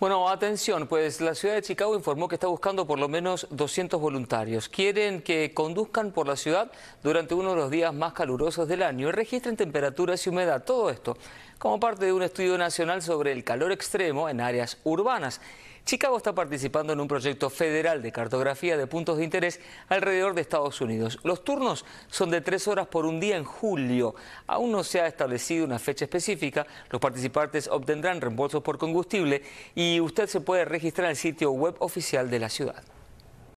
Bueno, atención, pues la ciudad de Chicago informó que está buscando por lo menos 200 voluntarios. Quieren que conduzcan por la ciudad durante uno de los días más calurosos del año y registren temperaturas y humedad. Todo esto como parte de un estudio nacional sobre el calor extremo en áreas urbanas. Chicago está participando en un proyecto federal de cartografía de puntos de interés alrededor de Estados Unidos. Los turnos son de tres horas por un día en julio. Aún no se ha establecido una fecha específica. Los participantes obtendrán reembolsos por combustible y usted se puede registrar en el sitio web oficial de la ciudad.